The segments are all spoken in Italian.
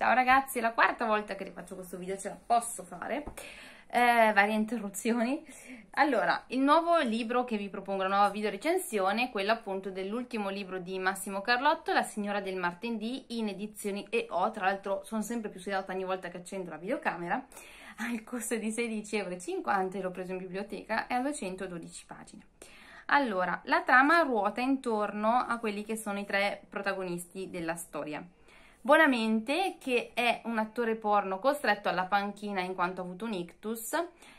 Ciao ragazzi, è la quarta volta che rifaccio questo video, ce la posso fare, eh, varie interruzioni. Allora, il nuovo libro che vi propongo, la nuova video recensione, è quello appunto dell'ultimo libro di Massimo Carlotto, La signora del martedì, in edizioni E.O. Tra l'altro sono sempre più sudata ogni volta che accendo la videocamera, al costo di 16,50 euro l'ho preso in biblioteca, e a 212 pagine. Allora, la trama ruota intorno a quelli che sono i tre protagonisti della storia Bonamente, che è un attore porno costretto alla panchina in quanto ha avuto un ictus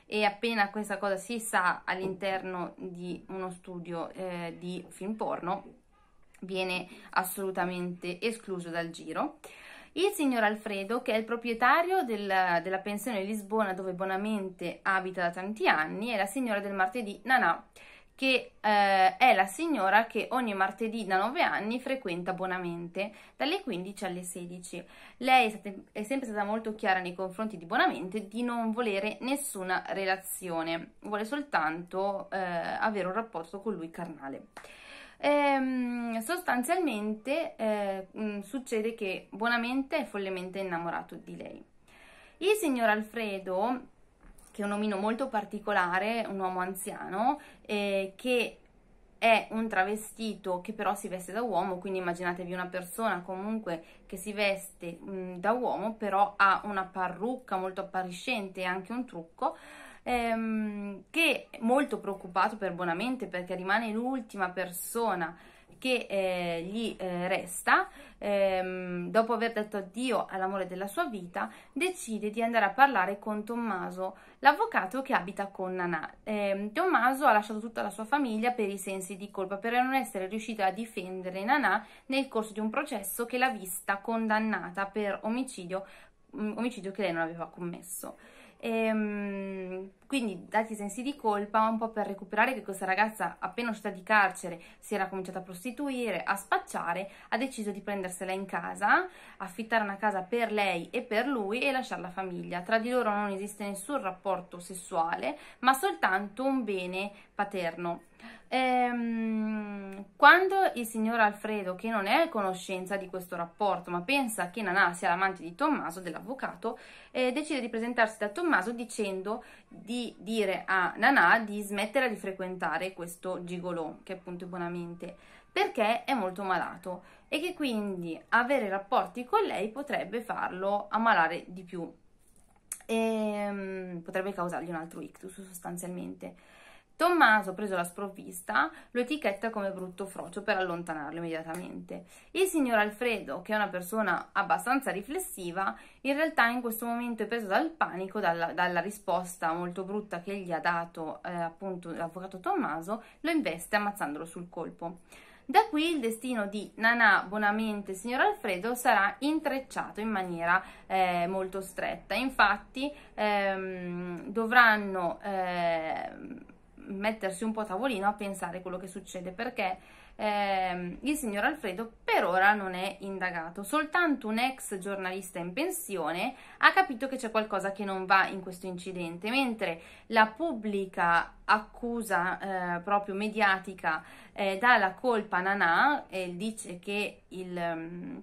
e appena questa cosa si sa all'interno di uno studio eh, di film porno, viene assolutamente escluso dal giro. Il signor Alfredo, che è il proprietario del, della pensione Lisbona dove Bonamente abita da tanti anni, è la signora del martedì Nanà, che eh, è la signora che ogni martedì da 9 anni frequenta Bonamente dalle 15 alle 16. Lei è, stata, è, sempre stata molto chiara nei confronti di Bonamente di non volere nessuna relazione, vuole soltanto eh, avere un rapporto con lui carnale. Ehm, sostanzialmente eh, mm, succede che Bonamente è follemente innamorato di lei. Il signor Alfredo che è un omino molto particolare, un uomo anziano, eh, che è un travestito che però si veste da uomo, quindi immaginatevi una persona comunque che si veste mh, da uomo, però ha una parrucca molto appariscente e anche un trucco, ehm, che è molto preoccupato per Bonamente perché rimane l'ultima persona che eh, gli eh, resta ehm, dopo aver detto addio all'amore della sua vita, decide di andare a parlare con Tommaso, l'avvocato che abita con Nanà. Eh, Tommaso ha lasciato tutta la sua famiglia per i sensi di colpa, per non essere riuscita a difendere Nanà nel corso di un processo che l'ha vista condannata per omicidio, mm, omicidio che lei non aveva commesso. Ehm, quindi, dati i sensi di colpa, un po' per recuperare che questa ragazza, appena uscita di carcere, si era cominciata a prostituire, a spacciare, ha deciso di prendersela in casa, affittare una casa per lei e per lui e lasciare la famiglia. Tra di loro non esiste nessun rapporto sessuale, ma soltanto un bene paterno. Ehm, quando il signor Alfredo, che non è a conoscenza di questo rapporto, ma pensa che Nanà sia l'amante di Tommaso, dell'avvocato, eh, decide di presentarsi da Tommaso dicendo di dire a Nana di smettere di frequentare questo gigolò, che appunto è buonamente perché è molto malato e che quindi avere rapporti con lei potrebbe farlo ammalare di più e ehm, potrebbe causargli un altro ictus sostanzialmente. Tommaso, preso la sprovvista, lo etichetta come brutto frocio per allontanarlo immediatamente. Il signor Alfredo, che è una persona abbastanza riflessiva, in realtà in questo momento è preso dal panico, dalla, dalla risposta molto brutta che gli ha dato eh, appunto l'avvocato Tommaso, lo investe ammazzandolo sul colpo. Da qui il destino di Nanà Bonamente e signor Alfredo sarà intrecciato in maniera eh, molto stretta. Infatti ehm, dovranno eh, mettersi un po' a tavolino a pensare quello che succede perché eh, il signor Alfredo per ora non è indagato, soltanto un ex giornalista in pensione ha capito che c'è qualcosa che non va in questo incidente, mentre la pubblica accusa eh, proprio mediatica eh, dà la colpa a Nanà e dice che il mm,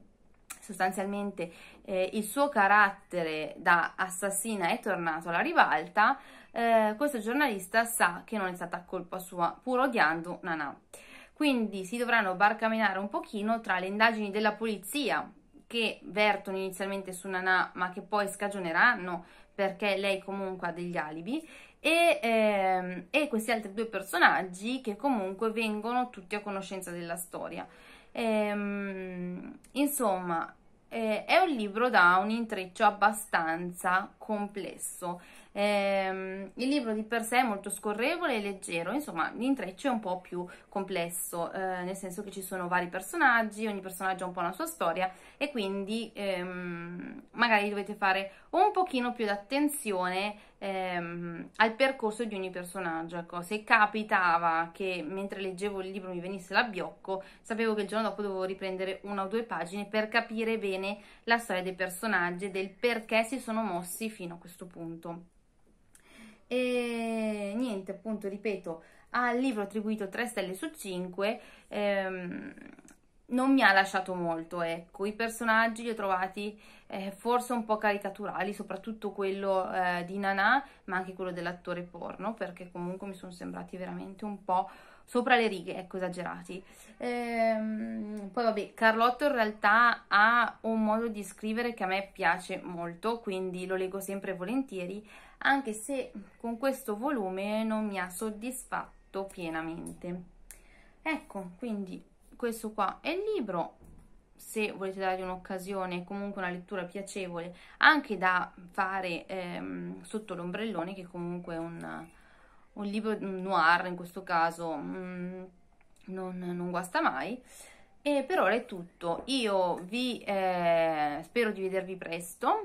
sostanzialmente eh, il suo carattere da assassina è tornato alla ribalta, eh, questo giornalista sa che non è stata colpa sua, pur odiando Nanà. Quindi si dovranno barcamenare un pochino tra le indagini della polizia che vertono inizialmente su Nanà ma che poi scagioneranno perché lei comunque ha degli alibi e, ehm, e questi altri due personaggi che comunque vengono tutti a conoscenza della storia. Ehm, insomma, eh, è un libro da un intreccio abbastanza complesso. Eh, il libro di per sé è molto scorrevole e leggero, insomma l'intreccio è un po' più complesso, eh, nel senso che ci sono vari personaggi, ogni personaggio ha un po' una sua storia e quindi ehm, magari dovete fare un pochino più d'attenzione ehm, al percorso di ogni personaggio. Ecco, se capitava che mentre leggevo il libro mi venisse l'abbiocco, sapevo che il giorno dopo dovevo riprendere una o due pagine per capire bene la storia dei personaggi e del perché si sono mossi fino a questo punto. E niente, appunto, ripeto, al libro attribuito 3 stelle su 5. Ehm, non mi ha lasciato molto, ecco, i personaggi li ho trovati eh, forse un po' caricaturali, soprattutto quello eh, di Nana, ma anche quello dell'attore porno, perché comunque mi sono sembrati veramente un po' sopra le righe, ecco, esagerati. Ehm, poi vabbè, Carlotto in realtà ha un modo di scrivere che a me piace molto, quindi lo leggo sempre volentieri, anche se con questo volume non mi ha soddisfatto pienamente. Ecco, quindi questo qua è il libro se volete dargli un'occasione, comunque una lettura piacevole, anche da fare ehm, sotto l'ombrellone, che comunque è un, un libro noir, in questo caso mm, non, non, guasta mai. E per ora è tutto, io vi eh, spero di vedervi presto,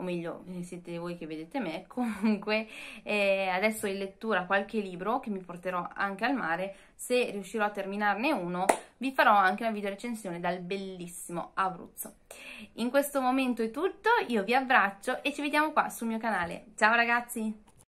o meglio eh, siete voi che vedete me, comunque eh, adesso in lettura qualche libro che mi porterò anche al mare, se riuscirò a terminarne uno vi farò anche una video recensione dal bellissimo Abruzzo. In questo momento è tutto, io vi abbraccio e ci vediamo qua sul mio canale. Ciao ragazzi!